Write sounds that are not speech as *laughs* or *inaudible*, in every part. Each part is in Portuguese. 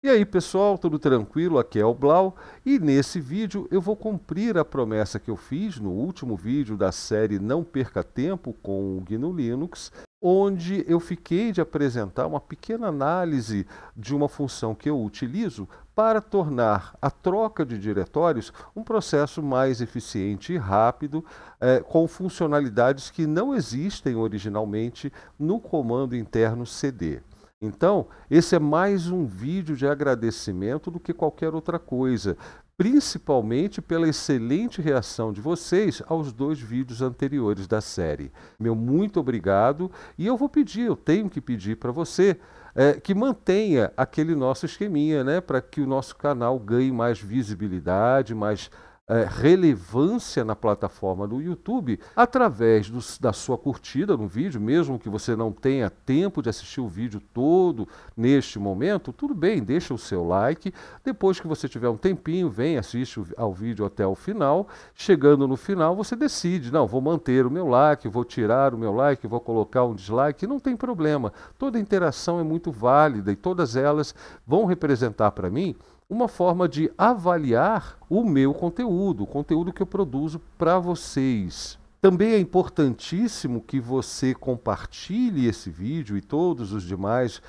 E aí pessoal, tudo tranquilo? Aqui é o Blau e nesse vídeo eu vou cumprir a promessa que eu fiz no último vídeo da série Não Perca Tempo com o GNU Linux, onde eu fiquei de apresentar uma pequena análise de uma função que eu utilizo para tornar a troca de diretórios um processo mais eficiente e rápido, eh, com funcionalidades que não existem originalmente no comando interno CD. Então, esse é mais um vídeo de agradecimento do que qualquer outra coisa, principalmente pela excelente reação de vocês aos dois vídeos anteriores da série. Meu muito obrigado e eu vou pedir, eu tenho que pedir para você é, que mantenha aquele nosso esqueminha, né, para que o nosso canal ganhe mais visibilidade, mais é, relevância na plataforma do YouTube através do, da sua curtida no vídeo, mesmo que você não tenha tempo de assistir o vídeo todo neste momento, tudo bem, deixa o seu like. Depois que você tiver um tempinho, vem, assiste ao vídeo até o final. Chegando no final, você decide: não, vou manter o meu like, vou tirar o meu like, vou colocar um dislike, não tem problema. Toda interação é muito válida e todas elas vão representar para mim uma forma de avaliar o meu conteúdo, o conteúdo que eu produzo para vocês. Também é importantíssimo que você compartilhe esse vídeo e todos os demais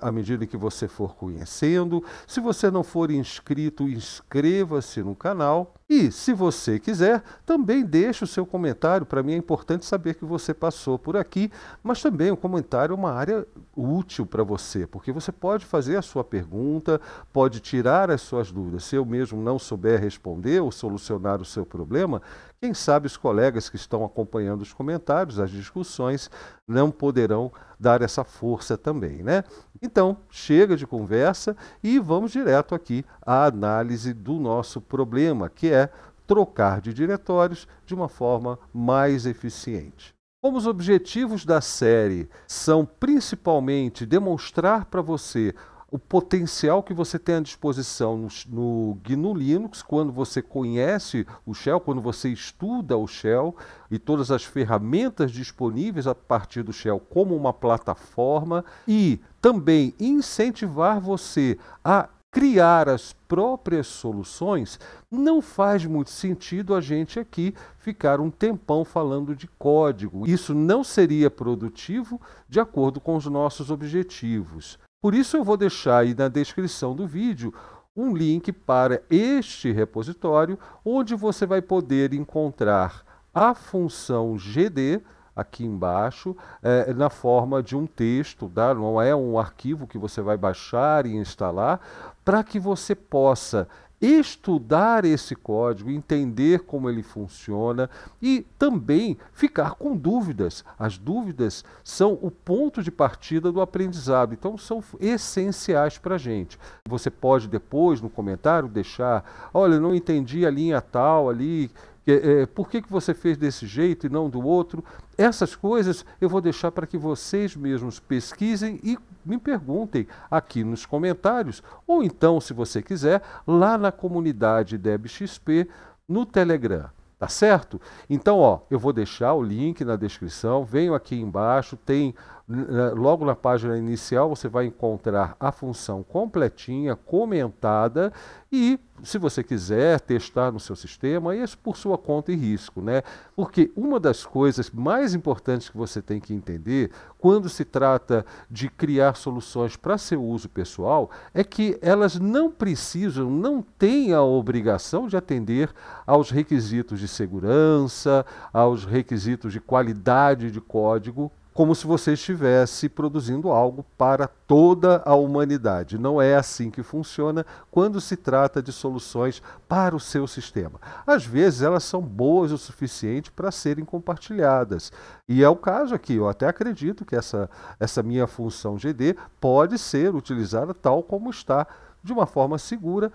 à medida que você for conhecendo. Se você não for inscrito, inscreva-se no canal. E, se você quiser, também deixe o seu comentário. Para mim é importante saber que você passou por aqui, mas também o comentário é uma área útil para você, porque você pode fazer a sua pergunta, pode tirar as suas dúvidas. Se eu mesmo não souber responder ou solucionar o seu problema, quem sabe os colegas que estão acompanhando os comentários, as discussões, não poderão dar essa força também, né? Então, chega de conversa e vamos direto aqui à análise do nosso problema, que é trocar de diretórios de uma forma mais eficiente. Como os objetivos da série são principalmente demonstrar para você o potencial que você tem à disposição no, no GNU Linux, quando você conhece o Shell, quando você estuda o Shell e todas as ferramentas disponíveis a partir do Shell como uma plataforma e também incentivar você a criar as próprias soluções, não faz muito sentido a gente aqui ficar um tempão falando de código. Isso não seria produtivo de acordo com os nossos objetivos. Por isso eu vou deixar aí na descrição do vídeo um link para este repositório, onde você vai poder encontrar a função GD aqui embaixo, é, na forma de um texto, tá? não é um arquivo que você vai baixar e instalar, para que você possa estudar esse código, entender como ele funciona e também ficar com dúvidas. As dúvidas são o ponto de partida do aprendizado, então são essenciais para a gente. Você pode depois, no comentário, deixar: olha, não entendi a linha tal ali é, é, por que, que você fez desse jeito e não do outro? Essas coisas eu vou deixar para que vocês mesmos pesquisem e me perguntem aqui nos comentários, ou então, se você quiser, lá na comunidade DebXP no Telegram. Tá certo? Então, ó, eu vou deixar o link na descrição, venho aqui embaixo, tem né, logo na página inicial você vai encontrar a função completinha, comentada e, se você quiser testar no seu sistema, isso por sua conta e risco, né? Porque uma das coisas mais importantes que você tem que entender quando se trata de criar soluções para seu uso pessoal é que elas não precisam, não têm a obrigação de atender aos requisitos de segurança, aos requisitos de qualidade de código como se você estivesse produzindo algo para toda a humanidade. Não é assim que funciona quando se trata de soluções para o seu sistema. Às vezes elas são boas o suficiente para serem compartilhadas. E é o caso aqui, eu até acredito que essa, essa minha função GD pode ser utilizada tal como está de uma forma segura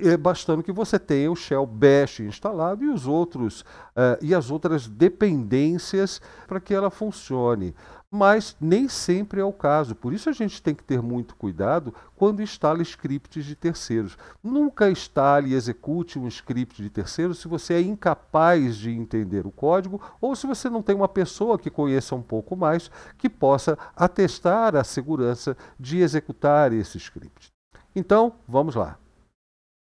é bastando que você tenha o Shell Bash instalado e os outros uh, e as outras dependências para que ela funcione. Mas nem sempre é o caso. Por isso a gente tem que ter muito cuidado quando instala scripts de terceiros. Nunca instale e execute um script de terceiro se você é incapaz de entender o código ou se você não tem uma pessoa que conheça um pouco mais que possa atestar a segurança de executar esse script. Então, vamos lá.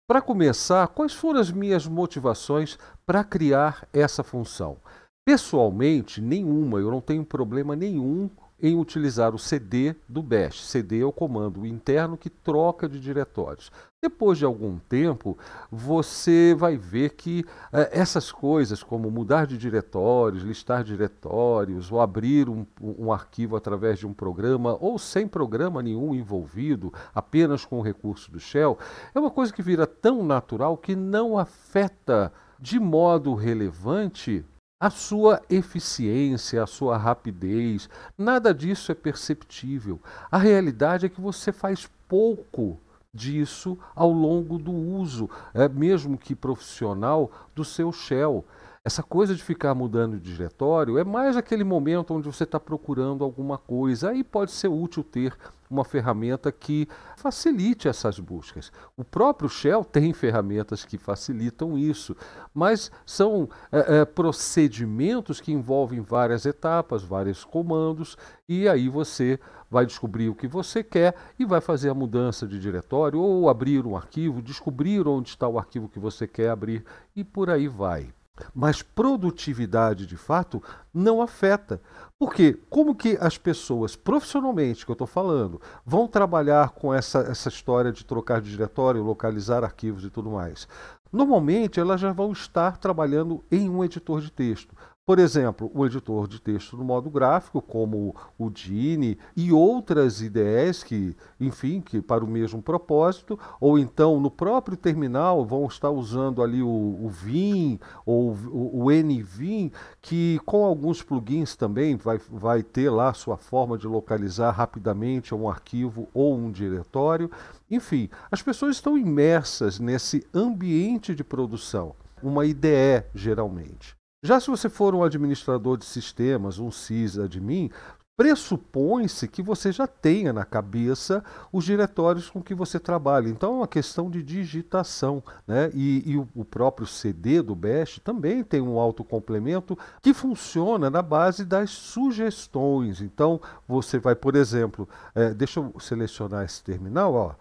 Para começar, quais foram as minhas motivações para criar essa função? Pessoalmente, nenhuma, eu não tenho problema nenhum em utilizar o CD do Bash. CD é o comando interno que troca de diretórios. Depois de algum tempo, você vai ver que eh, essas coisas, como mudar de diretórios, listar diretórios, ou abrir um, um arquivo através de um programa, ou sem programa nenhum envolvido, apenas com o recurso do Shell, é uma coisa que vira tão natural que não afeta de modo relevante a sua eficiência, a sua rapidez, nada disso é perceptível. A realidade é que você faz pouco disso ao longo do uso, é, mesmo que profissional, do seu Shell. Essa coisa de ficar mudando de diretório é mais aquele momento onde você está procurando alguma coisa. Aí pode ser útil ter uma ferramenta que facilite essas buscas. O próprio Shell tem ferramentas que facilitam isso, mas são é, é, procedimentos que envolvem várias etapas, vários comandos, e aí você vai descobrir o que você quer e vai fazer a mudança de diretório ou abrir um arquivo, descobrir onde está o arquivo que você quer abrir e por aí vai. Mas produtividade, de fato, não afeta. Porque como que as pessoas, profissionalmente, que eu estou falando, vão trabalhar com essa, essa história de trocar de diretório, localizar arquivos e tudo mais? Normalmente, elas já vão estar trabalhando em um editor de texto. Por exemplo, o editor de texto no modo gráfico, como o Dini e outras IDEs que, enfim, que para o mesmo propósito, ou então no próprio terminal vão estar usando ali o, o Vim ou o, o NVim, que com alguns plugins também vai, vai ter lá sua forma de localizar rapidamente um arquivo ou um diretório. Enfim, as pessoas estão imersas nesse ambiente de produção, uma IDE geralmente. Já se você for um administrador de sistemas, um sysadmin, pressupõe-se que você já tenha na cabeça os diretórios com que você trabalha. Então é uma questão de digitação. Né? E, e o, próprio CD do Bash também tem um autocomplemento que funciona na base das sugestões. Então você vai, por exemplo, é, deixa eu selecionar esse terminal, ó,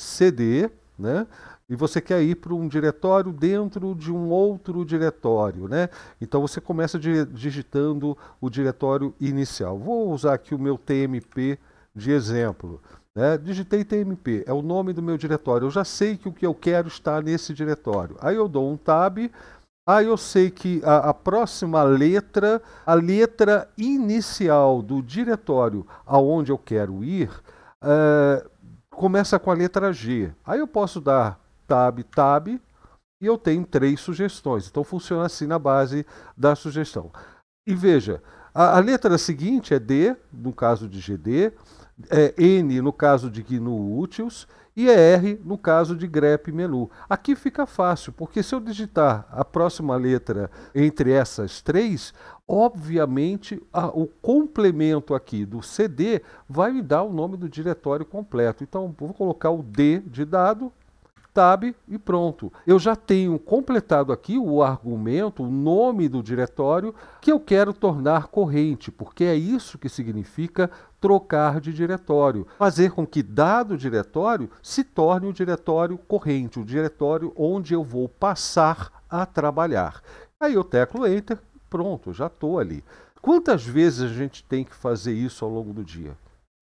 CD né? E você quer ir para um diretório dentro de um outro diretório, né? Então você começa digitando o diretório inicial. Vou usar aqui o meu TMP de exemplo. Né? Digitei TMP, é o nome do meu diretório. Eu já sei que o que eu quero está nesse diretório. Aí eu dou um tab, Aí eu sei que a, a, próxima letra, a letra inicial do diretório aonde eu quero ir, uh, começa com a letra G. Aí eu posso dar tab, tab, e eu tenho três sugestões. Então funciona assim na base da sugestão. E veja, a, a letra seguinte é D, no caso de GD, é N no caso de GNU Utils, e ER no caso de grep menu. Aqui fica fácil, porque se eu digitar a próxima letra entre essas três, obviamente a, o complemento aqui do CD vai me dar o nome do diretório completo. Então vou colocar o D de dado, tab e pronto. Eu já tenho completado aqui o argumento, o nome do diretório que eu quero tornar corrente, porque é isso que significa trocar de diretório, fazer com que dado diretório se torne o diretório corrente, o diretório onde eu vou passar a trabalhar. Aí eu teclo Enter, pronto, já estou ali. Quantas vezes a gente tem que fazer isso ao longo do dia?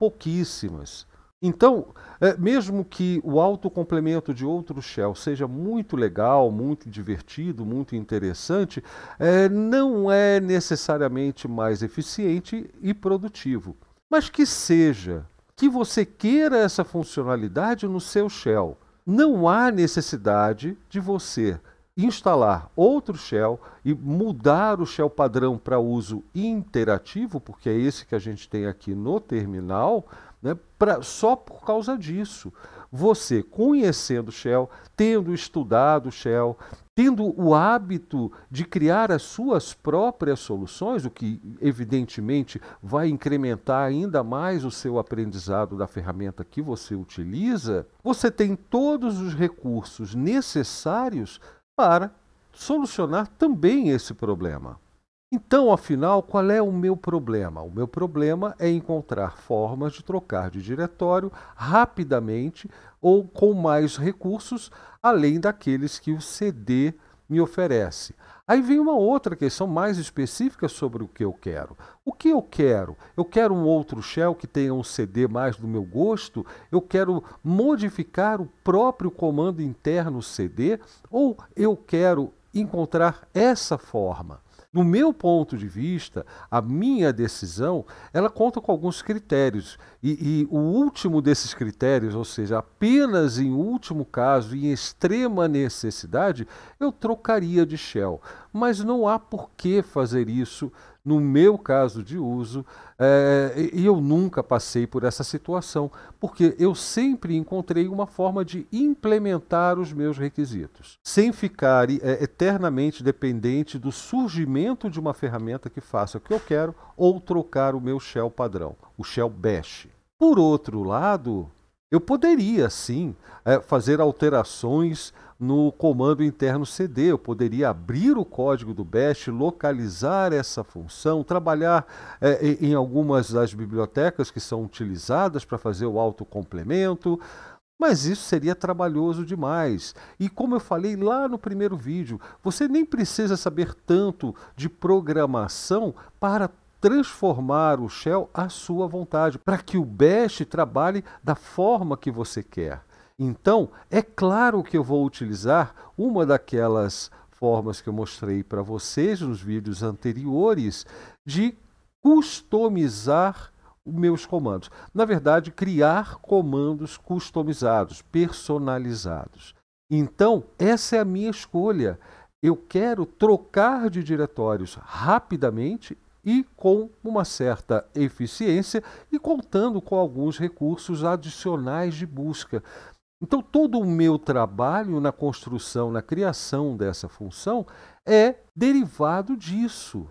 Pouquíssimas. Então, é, mesmo que o autocomplemento de outro shell seja muito legal, muito divertido, muito interessante, é, não é necessariamente mais eficiente e produtivo mas que seja que você queira essa funcionalidade no seu shell. Não há necessidade de você instalar outro shell e mudar o shell padrão para uso interativo, porque é esse que a gente tem aqui no terminal, né, pra, só por causa disso você conhecendo Shell, tendo estudado Shell, tendo o hábito de criar as suas próprias soluções, o que evidentemente vai incrementar ainda mais o seu aprendizado da ferramenta que você utiliza, você tem todos os recursos necessários para solucionar também esse problema. Então, afinal, qual é o meu problema? O meu problema é encontrar formas de trocar de diretório rapidamente ou com mais recursos, além daqueles que o CD me oferece. Aí vem uma outra questão mais específica sobre o que eu quero. O que eu quero? Eu quero um outro shell que tenha um CD mais do meu gosto? Eu quero modificar o próprio comando interno CD? Ou eu quero encontrar essa forma? No meu ponto de vista, a minha decisão, ela conta com alguns critérios e, e o último desses critérios, ou seja, apenas em último caso e em extrema necessidade, eu trocaria de Shell. Mas não há por que fazer isso no meu caso de uso, é, eu nunca passei por essa situação, porque eu sempre encontrei uma forma de implementar os meus requisitos, sem ficar é, eternamente dependente do surgimento de uma ferramenta que faça o que eu quero ou trocar o meu shell padrão, o shell bash. Por outro lado, eu poderia sim é, fazer alterações no comando interno CD. Eu poderia abrir o código do Bash, localizar essa função, trabalhar eh, em algumas das bibliotecas que são utilizadas para fazer o autocomplemento. Mas isso seria trabalhoso demais. E como eu falei lá no primeiro vídeo, você nem precisa saber tanto de programação para transformar o shell à sua vontade, para que o bash trabalhe da forma que você quer. Então, é claro que eu vou utilizar uma daquelas formas que eu mostrei para vocês nos vídeos anteriores de customizar os meus comandos. Na verdade, criar comandos customizados, personalizados. Então, essa é a minha escolha. Eu quero trocar de diretórios rapidamente e com uma certa eficiência e contando com alguns recursos adicionais de busca. Então, todo o meu trabalho na construção, na criação dessa função é derivado disso.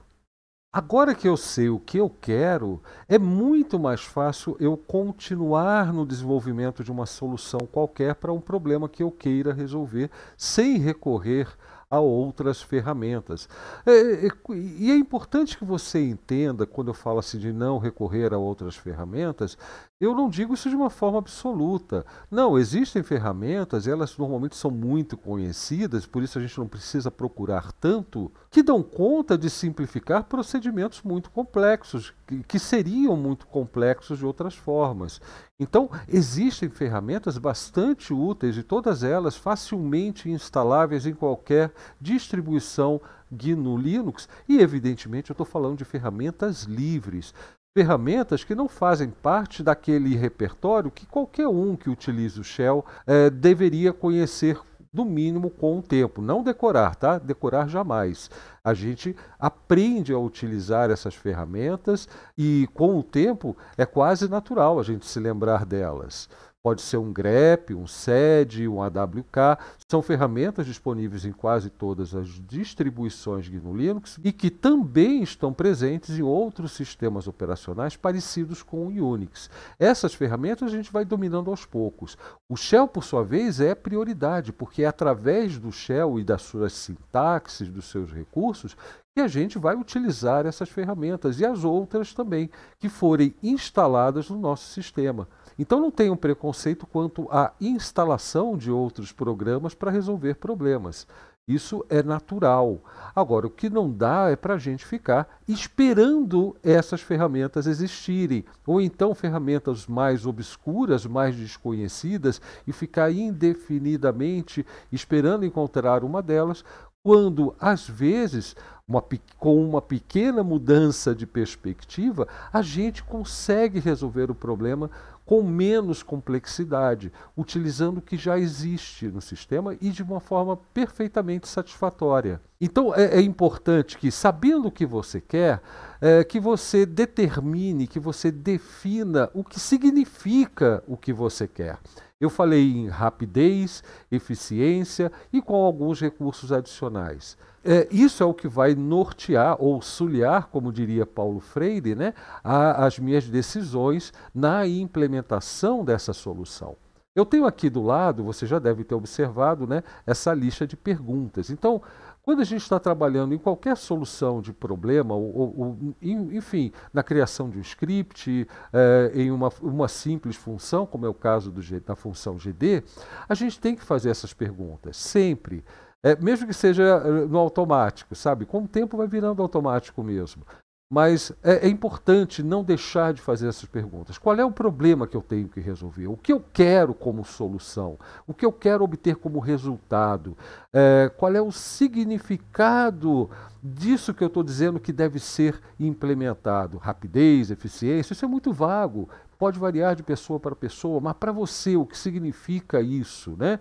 Agora que eu sei o que eu quero, é muito mais fácil eu continuar no desenvolvimento de uma solução qualquer para um problema que eu queira resolver sem recorrer a outras ferramentas. É, é, e é importante que você entenda, quando eu falo assim de não recorrer a outras ferramentas, eu não digo isso de uma forma absoluta. Não, existem ferramentas, elas normalmente são muito conhecidas, por isso a gente não precisa procurar tanto, que dão conta de simplificar procedimentos muito complexos, que seriam muito complexos de outras formas. Então, existem ferramentas bastante úteis e todas elas facilmente instaláveis em qualquer distribuição GNU Linux, e evidentemente eu estou falando de ferramentas livres ferramentas que não fazem parte daquele repertório que qualquer um que utilize o Shell eh, deveria conhecer no mínimo com o tempo. Não decorar, tá? Decorar jamais. A gente aprende a utilizar essas ferramentas e com o tempo é quase natural a gente se lembrar delas. Pode ser um GREP, um SED, um AWK, são ferramentas disponíveis em quase todas as distribuições GNU Linux e que também estão presentes em outros sistemas operacionais parecidos com o Unix. Essas ferramentas a gente vai dominando aos poucos. O Shell, por sua vez, é prioridade, porque é através do Shell e das suas sintaxes, dos seus recursos, e a gente vai utilizar essas ferramentas e as outras também que forem instaladas no nosso sistema. Então não tem um preconceito quanto à instalação de outros programas para resolver problemas. Isso é natural. Agora, o que não dá é para a gente ficar esperando essas ferramentas existirem, ou então ferramentas mais obscuras, mais desconhecidas, e ficar indefinidamente esperando encontrar uma delas, quando, às vezes, uma, com uma pequena mudança de perspectiva, a gente consegue resolver o problema com menos complexidade, utilizando o que já existe no sistema e de uma forma perfeitamente satisfatória. Então é, é importante que, sabendo o que você quer, é, que você determine, que você defina o que significa o que você quer. Eu falei em rapidez, eficiência e com alguns recursos adicionais. É, isso é o que vai nortear ou suliar, como diria Paulo Freire, né, a, as minhas decisões na implementação dessa solução. Eu tenho aqui do lado, você já deve ter observado, né, essa lista de perguntas. Então, quando a gente está trabalhando em qualquer solução de problema, ou, ou, enfim, na criação de um script, é, em uma, uma, simples função, como é o caso do, da função GD, a gente tem que fazer essas perguntas sempre. É, mesmo que seja eh, no automático, sabe? Com o tempo vai virando automático mesmo. Mas é, é, importante não deixar de fazer essas perguntas. Qual é o problema que eu tenho que resolver? O que eu quero como solução? O que eu quero obter como resultado? É, qual é o significado disso que eu estou dizendo que deve ser implementado? Rapidez, eficiência, isso é muito vago pode variar de pessoa para pessoa, mas para você, o que significa isso? Né?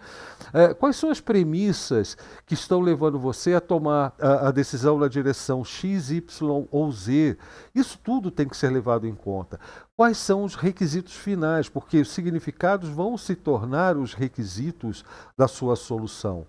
É, quais são as premissas que estão levando você a tomar a, a, decisão na direção X, Y ou Z? Isso tudo tem que ser levado em conta. Quais são os requisitos finais? Porque os significados vão se tornar os requisitos da sua solução.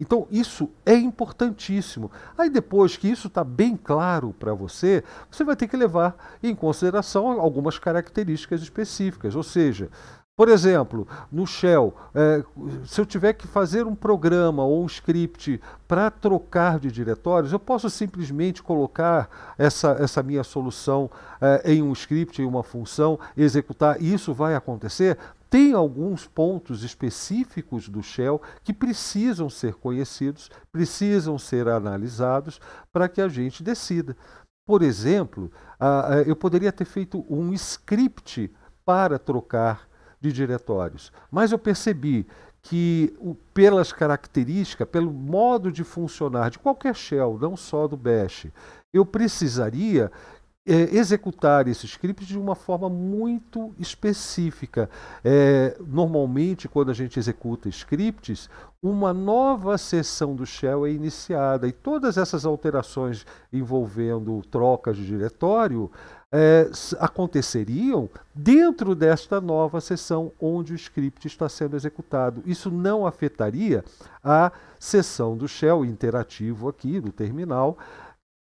Então, isso é importantíssimo. Aí, depois que isso está bem claro para você, você vai ter que levar em consideração algumas características específicas. Ou seja, por exemplo, no Shell, é, se eu tiver que fazer um programa ou um script para trocar de diretórios, eu posso simplesmente colocar essa, essa minha solução é, em um script, em uma função, executar, e isso vai acontecer? Tem alguns pontos específicos do Shell que precisam ser conhecidos, precisam ser analisados para que a gente decida. Por exemplo, eu poderia ter feito um script para trocar de diretórios, mas eu percebi que pelas características, pelo modo de funcionar de qualquer shell, não só do bash, eu precisaria é, executar esse script de uma forma muito específica. É, normalmente, quando a gente executa scripts, uma nova sessão do shell é iniciada e todas essas alterações envolvendo trocas de diretório é, aconteceriam dentro desta nova sessão onde o script está sendo executado. Isso não afetaria a sessão do shell interativo aqui do terminal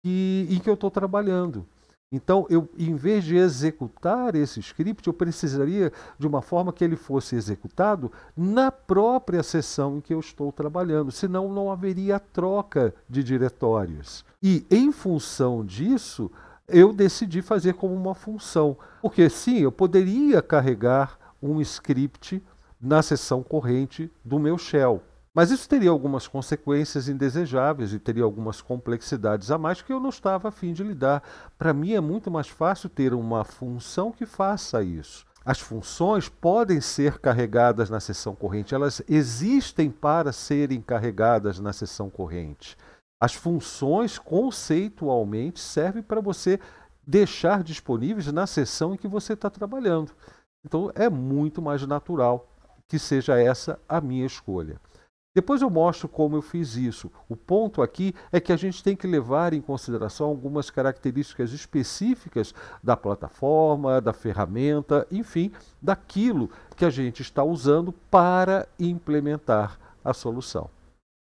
e em que eu estou trabalhando. Então, eu, em vez de executar esse script, eu precisaria de uma forma que ele fosse executado na própria sessão em que eu estou trabalhando, senão não haveria troca de diretórios. E, em função disso, eu decidi fazer como uma função, porque sim, eu poderia carregar um script na sessão corrente do meu shell. Mas isso teria algumas consequências indesejáveis e teria algumas complexidades a mais que eu não estava afim de lidar. Para mim é muito mais fácil ter uma função que faça isso. As funções podem ser carregadas na sessão corrente, elas existem para serem carregadas na sessão corrente. As funções conceitualmente servem para você deixar disponíveis na sessão em que você está trabalhando. Então é muito mais natural que seja essa a minha escolha. Depois eu mostro como eu fiz isso. O ponto aqui é que a gente tem que levar em consideração algumas características específicas da plataforma, da ferramenta, enfim, daquilo que a gente está usando para implementar a solução.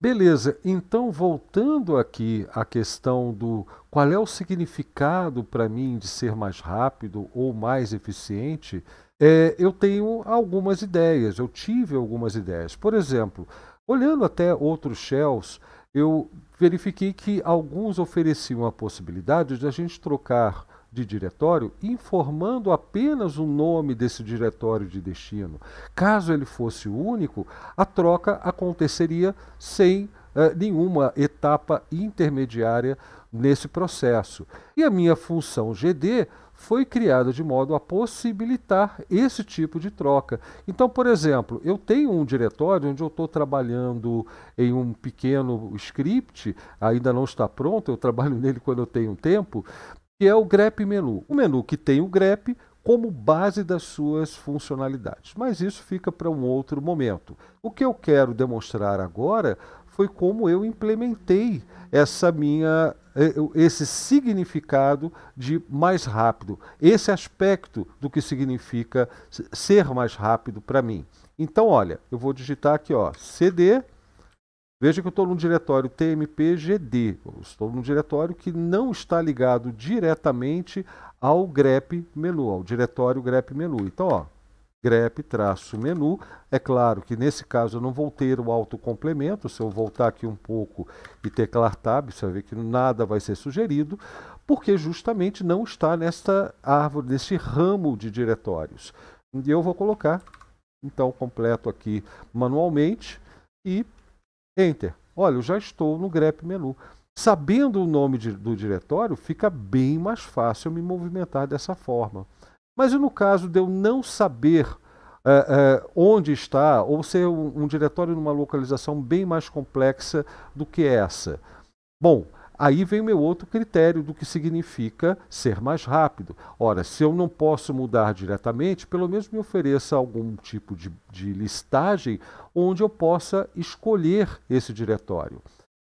Beleza, então voltando aqui à questão do qual é o significado para mim de ser mais rápido ou mais eficiente, é, eu tenho algumas ideias, eu tive algumas ideias. Por exemplo, Olhando até outros shells, eu verifiquei que alguns ofereciam a possibilidade de a gente trocar de diretório informando apenas o nome desse diretório de destino. Caso ele fosse o único, a troca aconteceria sem eh, nenhuma etapa intermediária nesse processo. E a minha função GD foi criado de modo a possibilitar esse tipo de troca. Então, por exemplo, eu tenho um diretório onde eu estou trabalhando em um pequeno script, ainda não está pronto, eu trabalho *laughs* nele quando eu tenho tempo, que é o grep menu. O menu que tem o grep como base das suas funcionalidades. Mas isso fica para um outro momento. O que eu quero demonstrar agora foi como eu implementei essa minha é, esse significado de mais rápido, esse aspecto do que significa ser mais rápido para mim. Então, olha, eu vou digitar aqui, ó, CD. Veja que eu estou num diretório TMPGD. estou num diretório que não está ligado diretamente ao grep menu, ao diretório grep menu. Então, ó, grep-menu. É claro que nesse caso eu não vou ter o autocomplemento, se eu voltar aqui um pouco e teclar tab, você vai ver que nada vai ser sugerido, porque justamente não está nesta árvore, nesse ramo de diretórios. E eu vou colocar, então, completo aqui manualmente e Enter. Olha, eu já estou no grep-menu. Sabendo o nome de, do diretório, fica bem mais fácil me movimentar dessa forma. Mas e no caso de eu não saber eh, eh, onde está, ou ser um, um diretório numa localização bem mais complexa do que essa? Bom, Aí vem o meu outro critério do que significa ser mais rápido. Ora, se eu não posso mudar diretamente, pelo menos me ofereça algum tipo de, de listagem onde eu possa escolher esse diretório.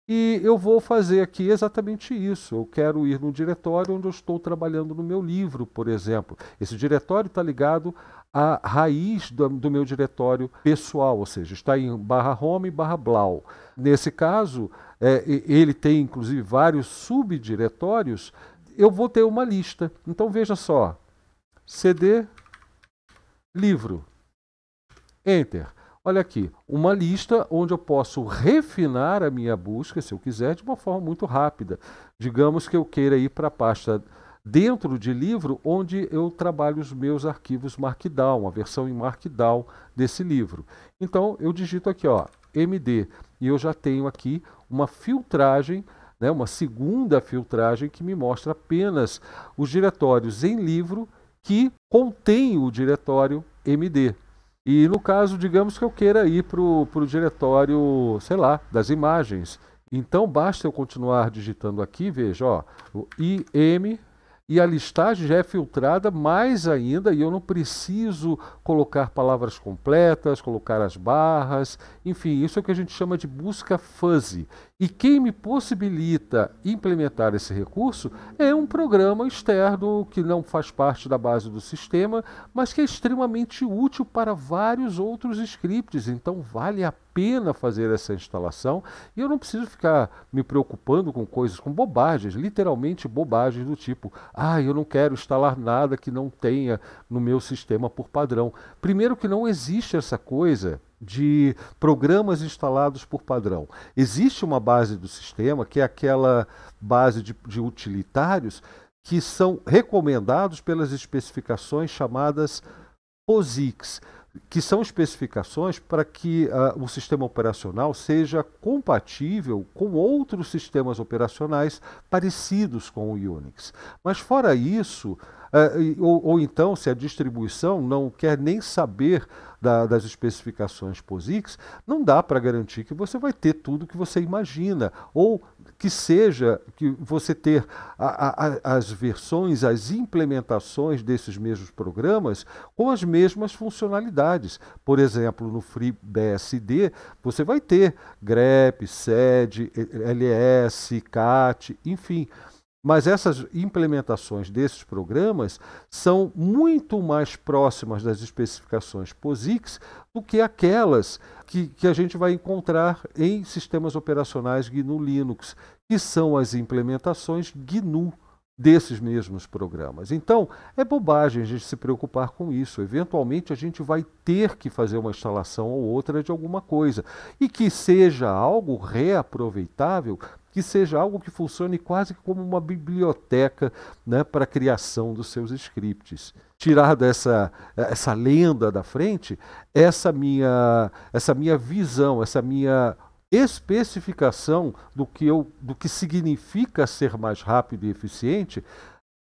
E eu vou fazer aqui exatamente isso. Eu quero ir no diretório onde eu estou trabalhando no meu livro, por exemplo. Esse diretório está ligado à raiz do, do, meu diretório pessoal, ou seja, está em barra home barra blau. Nesse caso, é, ele tem inclusive vários subdiretórios. Eu vou ter uma lista. Então veja só: CD, livro, enter olha aqui, uma lista onde eu posso refinar a minha busca, se eu quiser, de uma forma muito rápida. Digamos que eu queira ir para a pasta dentro de livro, onde eu trabalho os meus arquivos Markdown, a versão em Markdown desse livro. Então, eu digito aqui, ó, MD, e eu já tenho aqui uma filtragem né, uma segunda filtragem que me mostra apenas os diretórios em livro que contém o diretório MD. E no caso, digamos que eu queira ir para o diretório, sei lá, das imagens. Então basta eu continuar digitando aqui, veja, ó, o IM e a listagem já é filtrada mais ainda e eu não preciso colocar palavras completas, colocar as barras, enfim, isso é o que a gente chama de busca fuzzy. E quem me possibilita implementar esse recurso é um programa externo que não faz parte da base do sistema, mas que é extremamente útil para vários outros scripts. Então vale a pena fazer essa instalação e eu não preciso ficar me preocupando com coisas, com bobagens, literalmente bobagens do tipo: ah, eu não quero instalar nada que não tenha no meu sistema por padrão. Primeiro, que não existe essa coisa de programas instalados por padrão. Existe uma base do sistema, que é aquela base de, de utilitários, que são recomendados pelas especificações chamadas POSIX, que são especificações para que uh, o sistema operacional seja compatível com outros sistemas operacionais parecidos com o Unix. Mas fora isso, Uh, ou, ou, então, se a distribuição não quer nem saber da, das especificações POSIX, não dá para garantir que você vai ter tudo que você imagina, ou que seja que você ter a, a, as versões, as implementações desses mesmos programas com as mesmas funcionalidades. Por exemplo, no FreeBSD, você vai ter grep, sed, LS, cat, enfim. Mas essas implementações desses programas são muito mais próximas das especificações POSIX do que aquelas que, que a gente vai encontrar em sistemas operacionais GNU Linux, que são as implementações GNU desses mesmos programas. Então, é bobagem a gente se preocupar com isso. Eventualmente, a gente vai ter que fazer uma instalação ou outra de alguma coisa e que seja algo reaproveitável que seja algo que funcione quase como uma biblioteca né, para a criação dos seus scripts. Tirada essa, eh, essa lenda da frente, essa minha, essa minha visão, essa minha especificação do que, eu, do que significa ser mais rápido e eficiente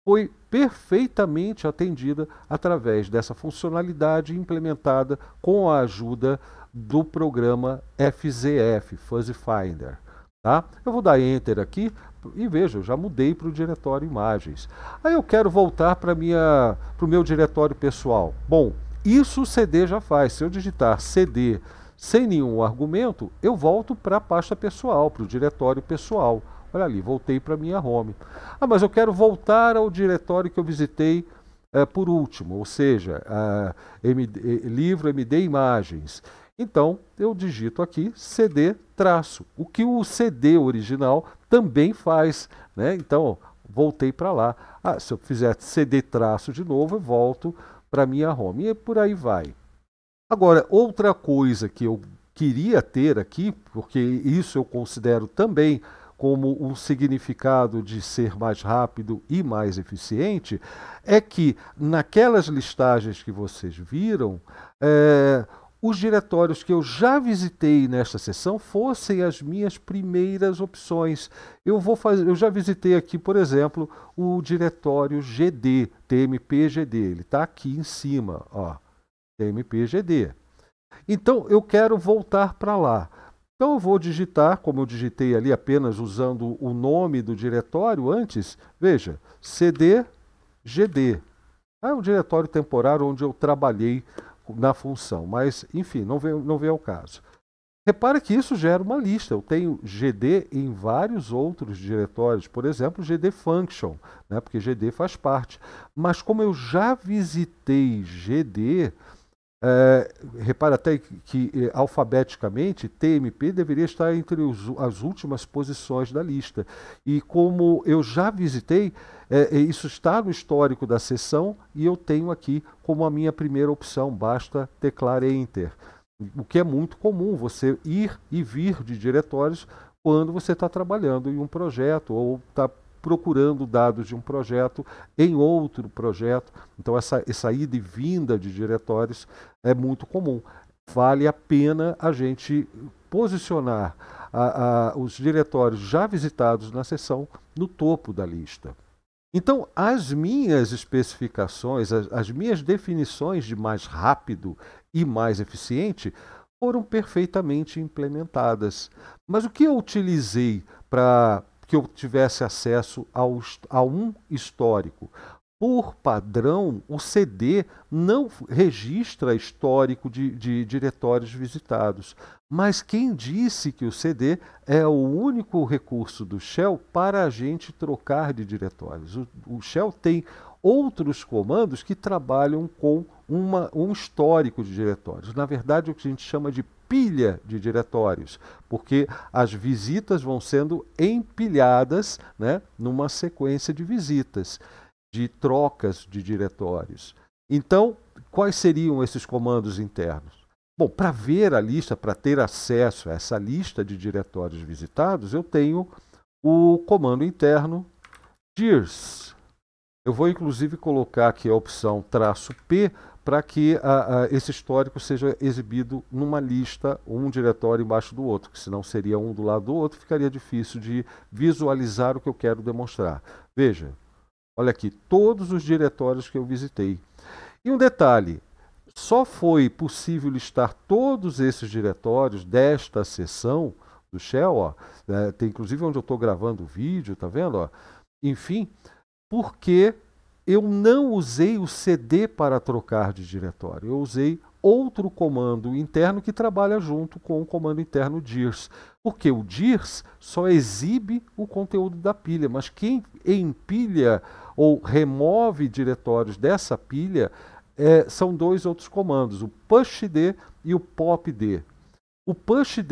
foi perfeitamente atendida através dessa funcionalidade implementada com a ajuda do programa FZF, Fuzzy Finder. Tá? Eu vou dar Enter aqui e veja, eu já mudei para o diretório imagens. Aí eu quero voltar para o meu diretório pessoal. Bom, isso o CD já faz. Se eu digitar CD sem nenhum argumento, eu volto para a pasta pessoal, para o diretório pessoal. Olha ali, voltei para a minha home. Ah, mas eu quero voltar ao diretório que eu visitei eh, por último, ou seja, ah, eh, MD, eh, livro MD Imagens. Então, eu digito aqui CD traço, o que o CD original também faz. Né? Então, voltei para lá. Ah, se eu fizer CD traço de novo, eu volto para minha home. E por aí vai. Agora, outra coisa que eu queria ter aqui, porque isso eu considero também como um significado de ser mais rápido e mais eficiente, é que naquelas listagens que vocês viram, é, os diretórios que eu já visitei nesta sessão fossem as minhas primeiras opções. Eu vou fazer, eu já visitei aqui, por exemplo, o diretório GD, TMPGD, ele está aqui em cima, ó, TMPGD. Então eu quero voltar para lá. Então eu vou digitar, como eu digitei ali apenas usando o nome do diretório antes, veja, CD GD. É um diretório temporário onde eu trabalhei na função, mas enfim, não veio, não veio ao caso. Repara que isso gera uma lista. Eu tenho GD em vários outros diretórios, por exemplo, GD Function, né, porque GD faz parte. Mas como eu já visitei GD, é, até que, que, é, alfabeticamente TMP deveria estar entre os, as últimas posições da lista. E como eu já visitei, é, é, isso está no histórico da sessão e eu tenho aqui como a minha primeira opção, basta teclar Enter. O que é muito comum você ir e vir de diretórios quando você está trabalhando em um projeto ou está procurando dados de um projeto em outro projeto. Então, essa, essa ida e vinda de diretórios é muito comum. Vale a pena a gente posicionar a, a, os diretórios já visitados na sessão no topo da lista. Então, as minhas especificações, as, as minhas definições de mais rápido e mais eficiente foram perfeitamente implementadas. Mas o que eu utilizei para que eu tivesse acesso ao, a um histórico. Por padrão, o CD não registra histórico de, de, diretórios visitados. Mas quem disse que o CD é o único recurso do Shell para a gente trocar de diretórios? O, o Shell tem outros comandos que trabalham com uma, um histórico de diretórios. Na verdade, o que a gente chama de pilha de diretórios, porque as visitas vão sendo empilhadas né, numa sequência de visitas, de trocas de diretórios. Então, quais seriam esses comandos internos? Bom, para ver a lista, para ter acesso a essa lista de diretórios visitados, eu tenho o comando interno DIRS. Eu vou inclusive colocar aqui a opção traço P para que a, a, esse histórico seja exibido numa lista, um diretório embaixo do outro, que senão seria um do lado do outro, ficaria difícil de visualizar o que eu quero demonstrar. Veja, olha aqui, todos os diretórios que eu visitei. E um detalhe, só foi possível listar todos esses diretórios desta sessão do Shell, ó, né, tem inclusive onde eu estou gravando o vídeo, tá vendo? Ó, enfim, porque eu não usei o CD para trocar de diretório, eu usei outro comando interno que trabalha junto com o comando interno DIRS, porque o DIRS só exibe o conteúdo da pilha, mas quem empilha ou remove diretórios dessa pilha é, são dois outros comandos, o pushd e o popd. O pushd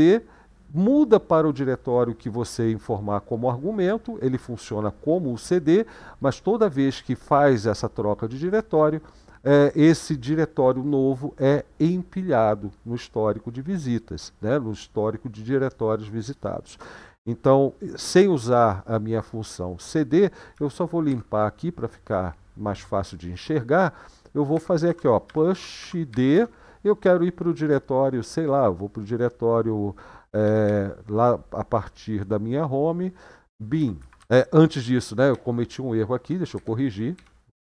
muda para o diretório que você informar como argumento, ele funciona como o CD, mas toda vez que faz essa troca de diretório, é, esse diretório novo é empilhado no histórico de visitas, né, no histórico de diretórios visitados. Então, sem usar a minha função CD, eu só vou limpar aqui para ficar mais fácil de enxergar. Eu vou fazer aqui, ó, push D, eu quero ir para o diretório, sei lá, vou para o diretório é, lá a partir da minha home. Bin, é, antes disso, né, eu cometi um erro aqui, deixa eu corrigir.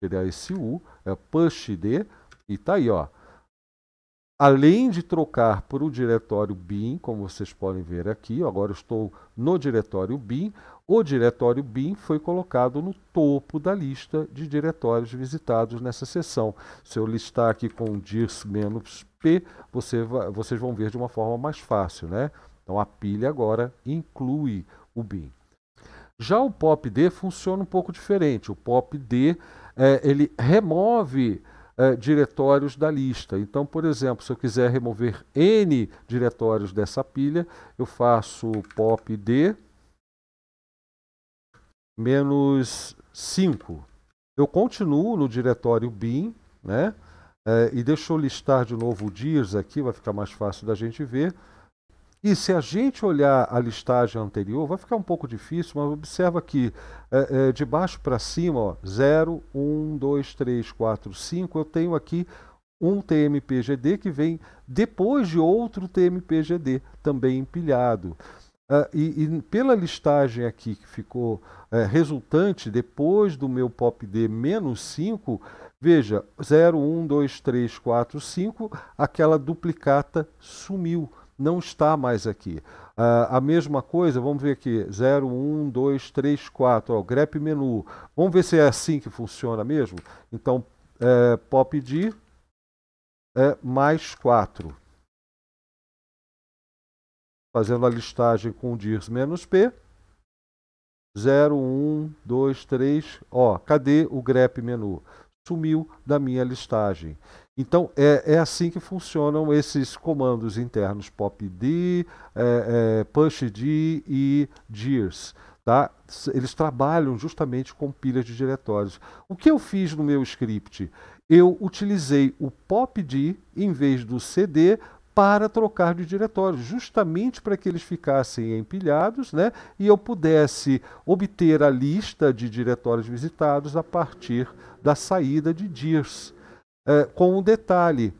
Seria esse U, é pushd, e tá aí, ó. Além de trocar para o diretório bin, como vocês podem ver aqui, agora estou no diretório bin, o diretório bin foi colocado no topo da lista de diretórios visitados nessa seção. Se eu listar aqui com dirs-p, você vocês vão ver de uma forma mais fácil, né? Então a pilha agora inclui o BIM. Já o POP-D funciona um pouco diferente. O POP-D é, ele remove é, diretórios da lista. Então, por exemplo, se eu quiser remover N diretórios dessa pilha, eu faço POP-D menos 5. Eu continuo no diretório bin, né? É, e deixa eu listar de novo o dirs aqui, vai ficar mais fácil da gente ver. E se a gente olhar a listagem anterior, vai ficar um pouco difícil, mas observa que é, é, de baixo para cima, ó, 0, 1, 2, 3, 4, 5, eu tenho aqui um TMPGD que vem depois de outro TMPGD, também empilhado. Uh, e, e, pela listagem aqui que ficou uh, resultante depois do meu POPD menos 5, veja, 0, 1, 2, 3, 4, 5, aquela duplicata sumiu não está mais aqui. Uh, a mesma coisa, vamos ver aqui, 0, 1, 2, 3, 4, ó, grep menu. Vamos ver se é assim que funciona mesmo? Então, é, pop de é, mais 4. Fazendo a listagem com dirs menos p. 0, 1, 2, 3, ó, cadê o grep menu? Sumiu da minha listagem. Então, é, é assim que funcionam esses comandos internos PopD, é, é, PushD e DIRS. Tá? Eles trabalham justamente com pilhas de diretórios. O que eu fiz no meu script? Eu utilizei o PopD em vez do CD para trocar de diretório, justamente para que eles ficassem empilhados né, e eu pudesse obter a lista de diretórios visitados a partir da saída de DIRS é, com um detalhe.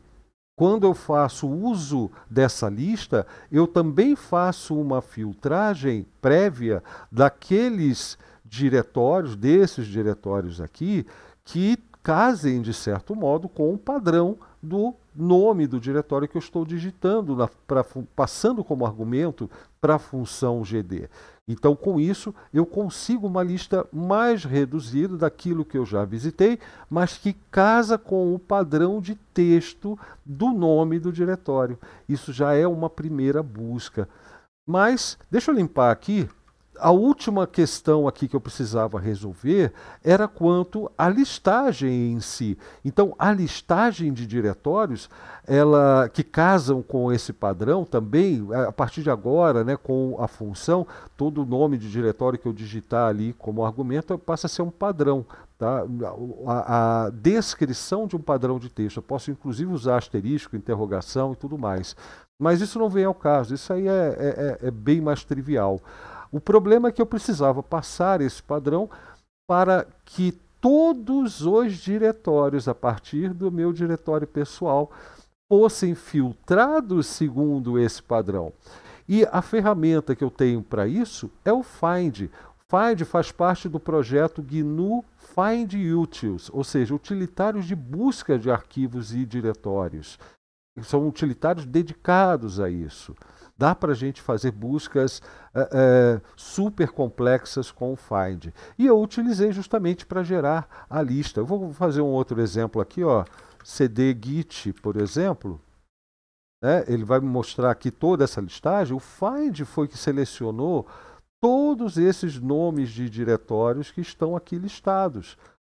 Quando eu faço uso dessa lista, eu também faço uma filtragem prévia daqueles diretórios, desses diretórios aqui, que casem, de certo modo, com o padrão do nome do diretório que eu estou digitando, na, pra, passando como argumento para a função GD. Então, com isso, eu consigo uma lista mais reduzida daquilo que eu já visitei, mas que casa com o padrão de texto do nome do diretório. Isso já é uma primeira busca. Mas, deixa eu limpar aqui a última questão aqui que eu precisava resolver era quanto à listagem em si. Então, a listagem de diretórios, ela que casam com esse padrão também, a partir de agora, né, com a função, todo nome de diretório que eu digitar ali como argumento passa a ser um padrão. Tá? A, a descrição de um padrão de texto. Eu posso, inclusive, usar asterisco, interrogação e tudo mais. Mas isso não vem ao caso, isso aí é, é, é, é bem mais trivial. O problema é que eu precisava passar esse padrão para que todos os diretórios, a partir do meu diretório pessoal, fossem filtrados segundo esse padrão. E a ferramenta que eu tenho para isso é o Find. Find faz parte do projeto GNU Find Utils, ou seja, utilitários de busca de arquivos e diretórios. São utilitários dedicados a isso. Dá para a gente fazer buscas é, super complexas com o Find. E eu utilizei justamente para gerar a lista. Eu vou fazer um outro exemplo aqui, ó. CD Git, por exemplo. né ele vai mostrar aqui toda essa listagem. O Find foi que selecionou todos esses nomes de diretórios que estão aqui listados.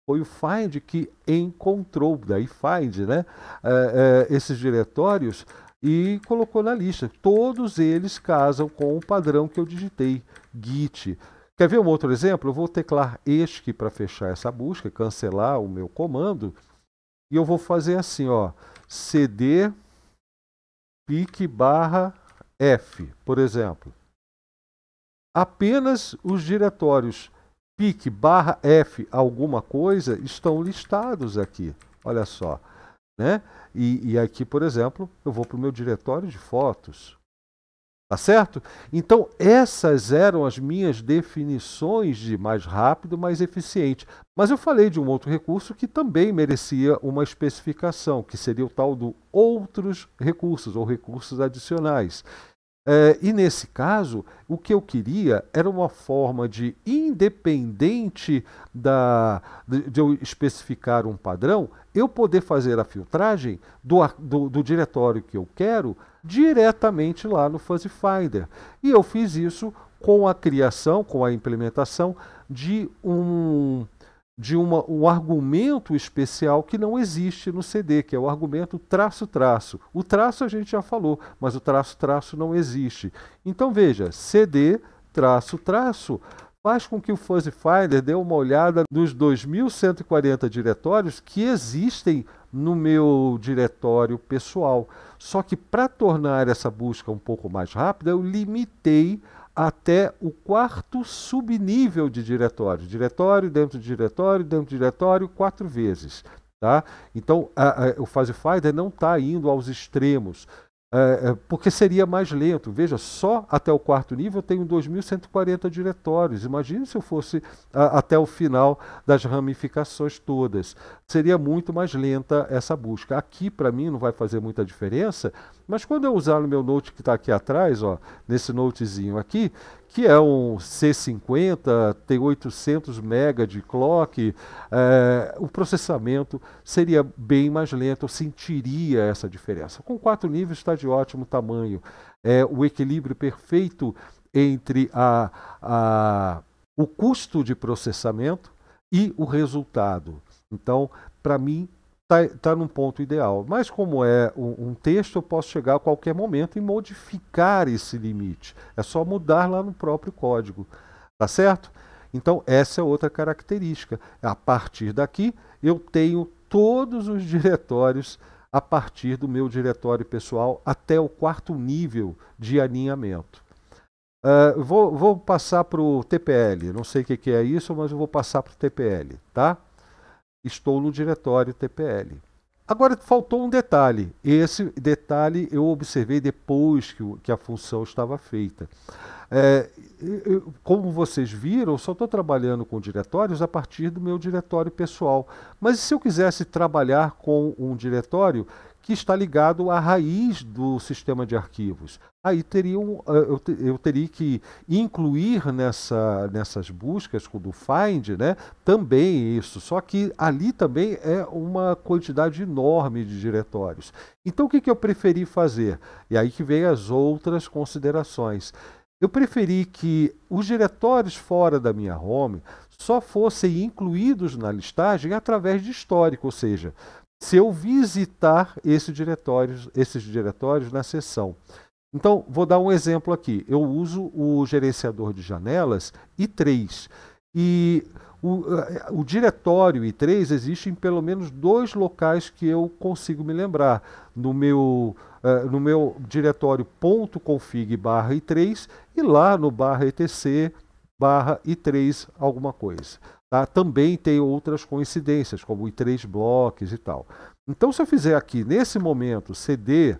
Foi o Find que encontrou, daí Find, né? Eh, esses diretórios e colocou na lista. Todos eles casam com o padrão que eu digitei, Git. Quer ver um outro exemplo? Eu vou teclar ESC para fechar essa busca, cancelar o meu comando, e eu vou fazer assim, ó, cd pic barra f, por exemplo. Apenas os diretórios pic barra f alguma coisa estão listados aqui. Olha só. Né? E, e aqui, por exemplo, eu vou para o meu diretório de fotos. Tá certo? Então, essas eram as minhas definições de mais rápido, mais eficiente. Mas eu falei de um outro recurso que também merecia uma especificação, que seria o tal do outros recursos ou recursos adicionais, é, e nesse caso, o que eu queria era uma forma de, independente da, de, de eu especificar um padrão, eu poder fazer a filtragem do, do, do diretório que eu quero diretamente lá no Fuzzy Finder. E eu fiz isso com a criação, com a implementação de um de uma, um argumento especial que não existe no CD, que é o argumento traço-traço. O traço a gente já falou, mas o traço-traço não existe. Então veja, CD traço-traço faz com que o Fuzzy Finder dê uma olhada nos 2.140 diretórios que existem no meu diretório pessoal. Só que para tornar essa busca um pouco mais rápida, eu limitei até o quarto subnível de diretório. Diretório, dentro de diretório, dentro de diretório, quatro vezes. Tá? Então, a, a, o FASIFIDER não está indo aos extremos. É, é, porque seria mais lento. Veja, só até o quarto nível eu tenho 2.140 diretórios. Imagine se eu fosse a, até o final das ramificações todas. Seria muito mais lenta essa busca. Aqui, para mim, não vai fazer muita diferença, mas quando eu usar no meu note que está aqui atrás, ó, nesse notezinho aqui, que é um C50, tem 800 mega de clock, é, o processamento seria bem mais lento, eu sentiria essa diferença. Com quatro níveis está de ótimo tamanho. É o equilíbrio perfeito entre a, a, o custo de processamento e o resultado. Então, para mim, está tá num ponto ideal. Mas como é um, um, texto, eu posso chegar a qualquer momento e modificar esse limite. É só mudar lá no próprio código. Tá certo? Então, essa é outra característica. A partir daqui, eu tenho todos os diretórios a partir do meu diretório pessoal até o quarto nível de alinhamento. Uh, vou, vou, passar para o TPL. Não sei o que, que é isso, mas eu vou passar para o TPL, tá? Estou no diretório TPL. Agora faltou um detalhe. Esse detalhe eu observei depois que, que a função estava feita. É, eu, como vocês viram, eu só estou trabalhando com diretórios a partir do meu diretório pessoal. Mas se eu quisesse trabalhar com um diretório que está ligado à raiz do sistema de arquivos. Aí teriam, eh, eu, eu teria que incluir nessa, nessas buscas do Find né, também isso. Só que ali também é uma quantidade enorme de diretórios. Então o que, que eu preferi fazer? E aí que vem as outras considerações. Eu preferi que os diretórios fora da minha home só fossem incluídos na listagem através de histórico, ou seja, se eu visitar esses diretórios, esses diretórios na sessão. Então, vou dar um exemplo aqui. Eu uso o gerenciador de janelas I3. E o, eh, o diretório I3 existe em pelo menos dois locais que eu consigo me lembrar. No meu, uh, no meu diretório .config barra I3 e lá no barra etc barra I3 alguma coisa. Tá? Também tem outras coincidências, como o três blocos e tal. Então, se eu fizer aqui, nesse momento, CD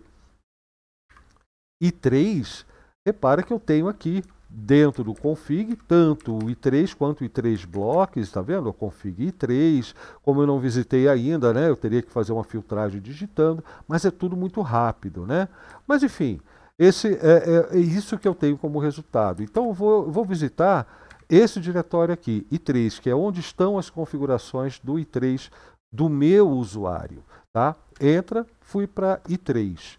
I3, repara que eu tenho aqui, dentro do config, tanto o I3 quanto o I3 blocos, está vendo? O config I3, como eu não visitei ainda, né? Eu teria que fazer uma filtragem digitando, mas é tudo muito rápido, né? Mas, enfim, esse é, é, é isso que eu tenho como resultado. Então, eu vou, eu vou visitar esse diretório aqui, I3, que é onde estão as configurações do I3 do meu usuário. Tá? Entra, fui para I3.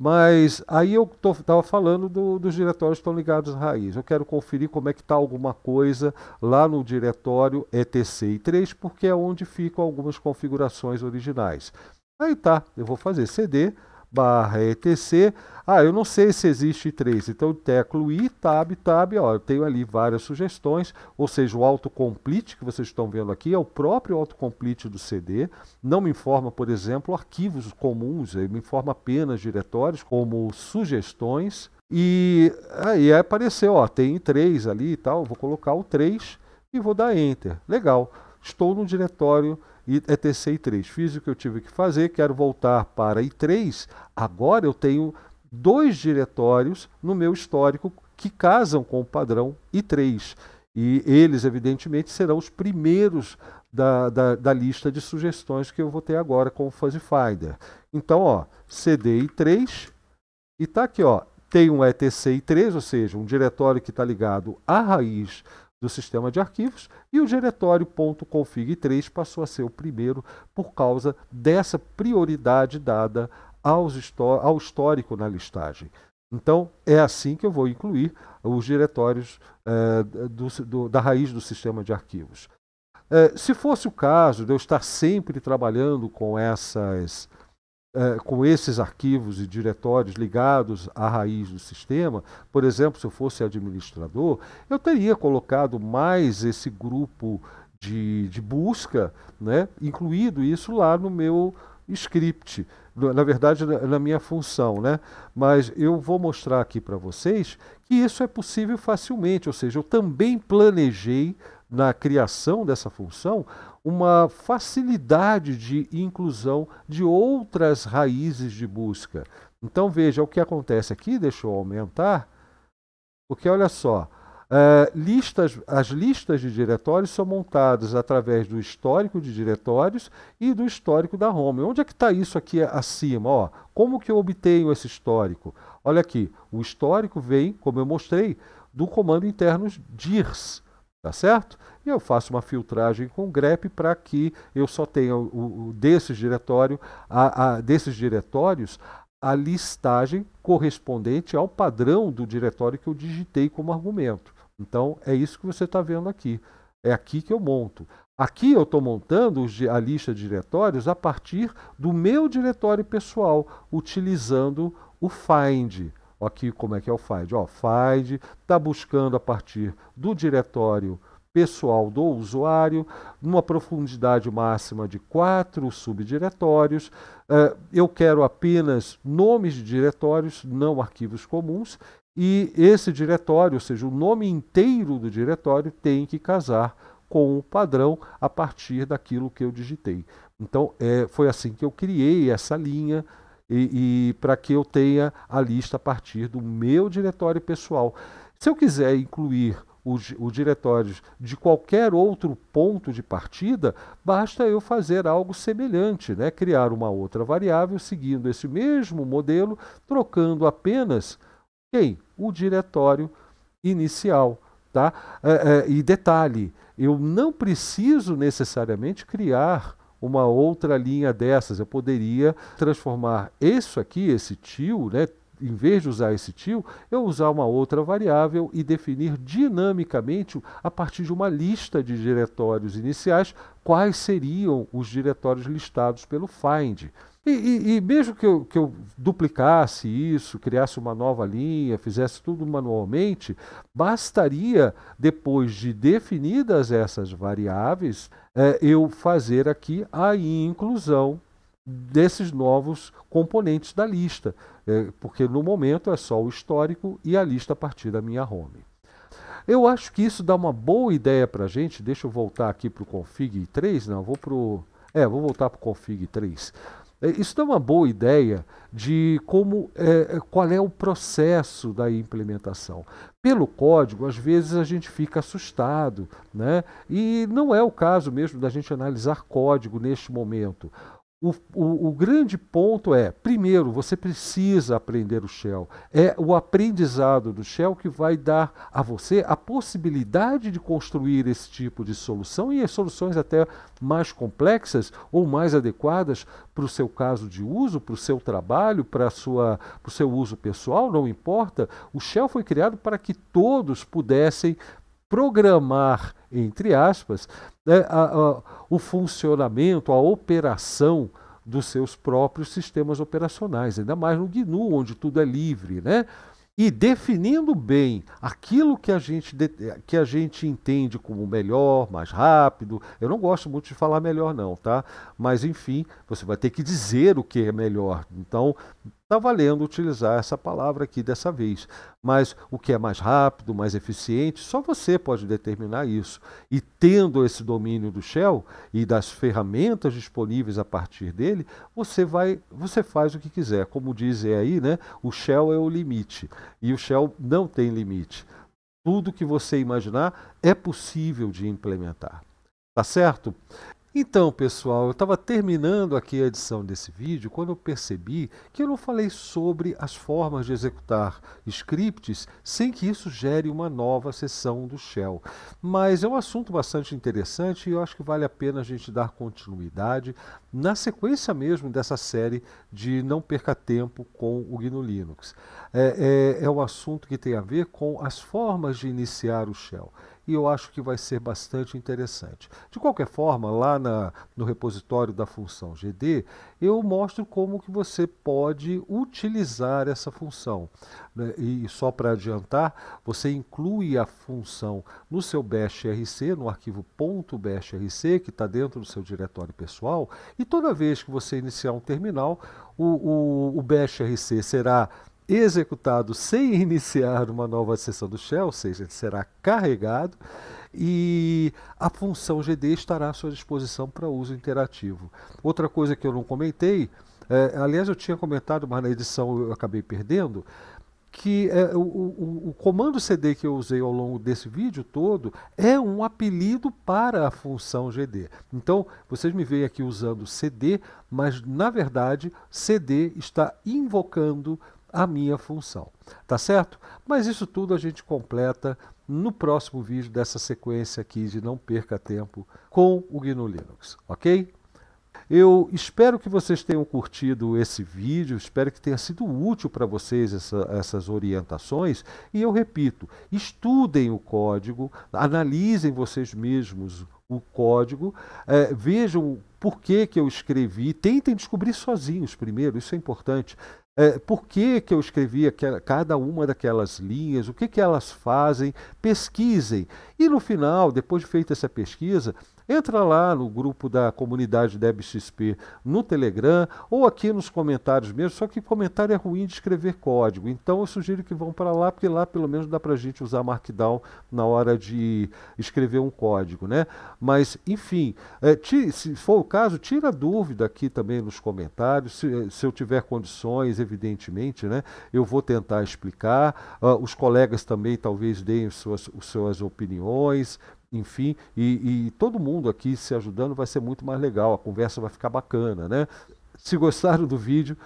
Mas aí eu estava falando do, dos diretórios que estão ligados à raiz. Eu quero conferir como é que está alguma coisa lá no diretório etc 3 porque é onde ficam algumas configurações originais. Aí tá, eu vou fazer cd barra etc. Ah, eu não sei se existe três, então teclo i, tab, tab, ó, eu tenho ali várias sugestões, ou seja, o autocomplete que vocês estão vendo aqui é o próprio autocomplete do CD, não me informa, por exemplo, arquivos comuns, ele me informa apenas diretórios como sugestões, e ah, aí apareceu, ó, tem três ali e tal, vou colocar o 3 e vou dar Enter. Legal, estou no diretório ETC é I3. Fiz o que eu tive que fazer, quero voltar para I3. Agora eu tenho dois diretórios no meu histórico que casam com o padrão I3. E eles, evidentemente, serão os primeiros da, da, da lista de sugestões que eu vou ter agora com o Fuzzy Finder. Então, ó, CD I3 e tá aqui, ó, tem um ETC I3, ou seja, um diretório que está ligado à raiz do sistema de arquivos e o diretório.config3 passou a ser o primeiro por causa dessa prioridade dada ao histórico na listagem. Então, é assim que eu vou incluir os diretórios eh, do, do, da raiz do sistema de arquivos. Eh, se fosse o caso de eu estar sempre trabalhando com essas é, com esses arquivos e diretórios ligados à raiz do sistema, por exemplo, se eu fosse administrador, eu teria colocado mais esse grupo de, de busca, né, incluído isso lá no meu script, na verdade na, na minha função, né? Mas eu vou mostrar aqui para vocês que isso é possível facilmente, ou seja, eu também planejei na criação dessa função uma facilidade de inclusão de outras raízes de busca. Então veja o que acontece aqui, deixa eu aumentar, porque olha só, uh, listas, as listas de diretórios são montadas através do histórico de diretórios e do histórico da home. Onde é que está isso aqui acima? Ó, como que eu obtenho esse histórico? Olha aqui, o histórico vem, como eu mostrei, do comando interno DIRS. Tá certo? E eu faço uma filtragem com grep para que eu só tenha o, o desses, diretório, a, a, desses diretórios a listagem correspondente ao padrão do diretório que eu digitei como argumento. Então, é isso que você está vendo aqui. É aqui que eu monto. Aqui eu estou montando a lista de diretórios a partir do meu diretório pessoal, utilizando o find. Aqui como é que é o FIDE? Ó, FIDE está buscando a partir do diretório pessoal do usuário, numa profundidade máxima de quatro subdiretórios. Uh, eu quero apenas nomes de diretórios, não arquivos comuns, e esse diretório, ou seja, o nome inteiro do diretório, tem que casar com o padrão a partir daquilo que eu digitei. Então, é, foi assim que eu criei essa linha e, e para que eu tenha a lista a partir do meu diretório pessoal. Se eu quiser incluir os, os diretórios de qualquer outro ponto de partida, basta eu fazer algo semelhante, né? criar uma outra variável seguindo esse mesmo modelo, trocando apenas quem? o diretório inicial. Tá? É, é, e detalhe, eu não preciso necessariamente criar uma outra linha dessas. Eu poderia transformar isso aqui, esse tio, né, em vez de usar esse tio, eu usar uma outra variável e definir dinamicamente, a partir de uma lista de diretórios iniciais, quais seriam os diretórios listados pelo find. E, e, e mesmo que eu, que eu, duplicasse isso, criasse uma nova linha, fizesse tudo manualmente, bastaria, depois de definidas essas variáveis, é, eu fazer aqui a inclusão desses novos componentes da lista, é, porque no momento é só o histórico e a lista a partir da minha home. Eu acho que isso dá uma boa ideia para a gente. Deixa eu voltar aqui para o config 3. Não, vou para o. É, vou voltar para o config 3. É, isso dá uma boa ideia de como é, é, qual é o processo da implementação. Pelo código, às vezes a gente fica assustado, né? e não é o caso mesmo da gente analisar código neste momento. O, o, o, grande ponto é, primeiro, você precisa aprender o Shell. É o aprendizado do Shell que vai dar a você a possibilidade de construir esse tipo de solução e as soluções até mais complexas ou mais adequadas para o seu caso de uso, para o seu trabalho, para o seu uso pessoal, não importa. O Shell foi criado para que todos pudessem programar, entre aspas, né, a, a, o funcionamento, a operação dos seus próprios sistemas operacionais, ainda mais no GNU, onde tudo é livre, né? E definindo bem aquilo que a, gente que a gente entende como melhor, mais rápido. Eu não gosto muito de falar melhor, não, tá? Mas, enfim, você vai ter que dizer o que é melhor. Então, está valendo utilizar essa palavra aqui dessa vez. Mas o que é mais rápido, mais eficiente, só você pode determinar isso. E tendo esse domínio do Shell e das ferramentas disponíveis a partir dele, você vai, você faz o que quiser. Como dizem aí, né? O Shell é o limite e o Shell não tem limite. Tudo que você imaginar é possível de implementar. Tá certo? Então, pessoal, eu estava terminando aqui a edição desse vídeo quando eu percebi que eu não falei sobre as formas de executar scripts sem que isso gere uma nova sessão do Shell. Mas é um assunto bastante interessante e eu acho que vale a pena a gente dar continuidade na sequência mesmo dessa série de Não Perca Tempo com o GNU Linux. É, é, é um assunto que tem a ver com as formas de iniciar o Shell e eu acho que vai ser bastante interessante. De qualquer forma, lá na, no repositório da função GD, eu mostro como que você pode utilizar essa função. Né? E só para adiantar, você inclui a função no seu bashrc, no arquivo .bashrc, que está dentro do seu diretório pessoal, e toda vez que você iniciar um terminal, o, o, o bashrc será executado sem iniciar uma nova sessão do shell, ou seja, ele será carregado e a função GD estará à sua disposição para uso interativo. Outra coisa que eu não comentei, é, aliás eu tinha comentado, mas na edição eu acabei perdendo, que é, o, o, o, comando CD que eu usei ao longo desse vídeo todo é um apelido para a função GD. Então, vocês me veem aqui usando CD, mas na verdade CD está invocando a minha função. Tá certo? Mas isso tudo a gente completa no próximo vídeo dessa sequência aqui de não perca tempo com o GNU Linux, ok? Eu espero que vocês tenham curtido esse vídeo, espero que tenha sido útil para vocês essa, essas orientações. E eu repito, estudem o código, analisem vocês mesmos o código, é, vejam por que, que eu escrevi, tentem descobrir sozinhos primeiro, isso é importante é, por que, que eu escrevi aquela, cada uma daquelas linhas, o que, que elas fazem, pesquisem. E no final, depois de feita essa pesquisa, Entra lá no grupo da comunidade DebXP no Telegram ou aqui nos comentários mesmo, só que comentário é ruim de escrever código. Então eu sugiro que vão para lá, porque lá pelo menos dá para a gente usar Markdown na hora de escrever um código, né? Mas, enfim, é, se for o caso, tira dúvida aqui também nos comentários. Se, eh, se eu tiver condições, evidentemente, né? Eu vou tentar explicar. Uh, os colegas também talvez deem suas, suas opiniões, enfim, e, e todo mundo aqui se ajudando vai ser muito mais legal, a conversa vai ficar bacana, né? Se gostaram do vídeo,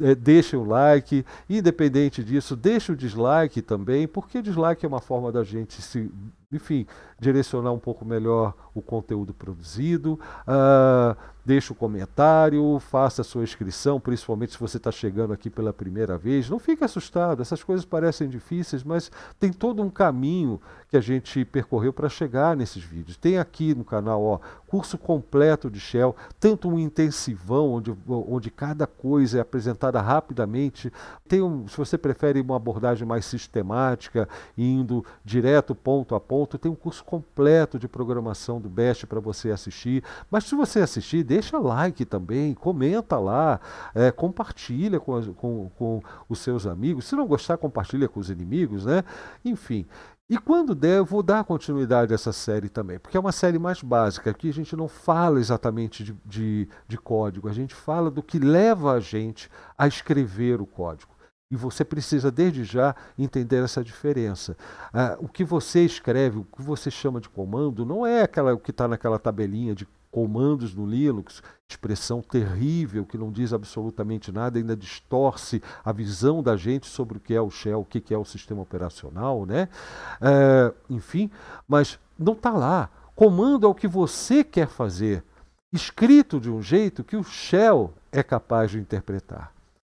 é, deixem o like, independente disso, deixe o dislike também, porque dislike é uma forma da gente se, enfim, direcionar um pouco melhor o conteúdo produzido. Uh, ah, deixe o comentário, faça a sua inscrição, principalmente se você está chegando aqui pela primeira vez. Não fique assustado, essas coisas parecem difíceis, mas tem todo um caminho que a gente percorreu para chegar nesses vídeos. Tem aqui no canal, ó, curso completo de Shell, tanto um intensivão, onde, onde cada coisa é apresentada apresentada rapidamente. Tem um, se você prefere uma abordagem mais sistemática, indo direto ponto a ponto, tem um curso completo de programação do Best para você assistir. Mas se você assistir, deixa like também, comenta lá, é, compartilha com, com, com os seus amigos. Se não gostar, compartilha com os inimigos, né? Enfim, e quando der, eu vou dar continuidade a essa série também, porque é uma série mais básica. Aqui a gente não fala exatamente de, de, de código, a gente fala do que leva a gente a escrever o código. E você precisa, desde já, entender essa diferença. Ah, o que você escreve, o que você chama de comando, não é aquela, o que está naquela tabelinha de comandos no Linux, expressão terrível que não diz absolutamente nada, ainda distorce a visão da gente sobre o que é o Shell, o que é o sistema operacional, né? É, enfim, mas não está lá. Comando é o que você quer fazer, escrito de um jeito que o Shell é capaz de interpretar.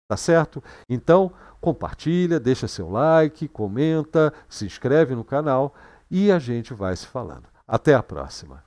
Tá certo? Então, compartilha, deixa seu like, comenta, se inscreve no canal e a gente vai se falando. Até a próxima!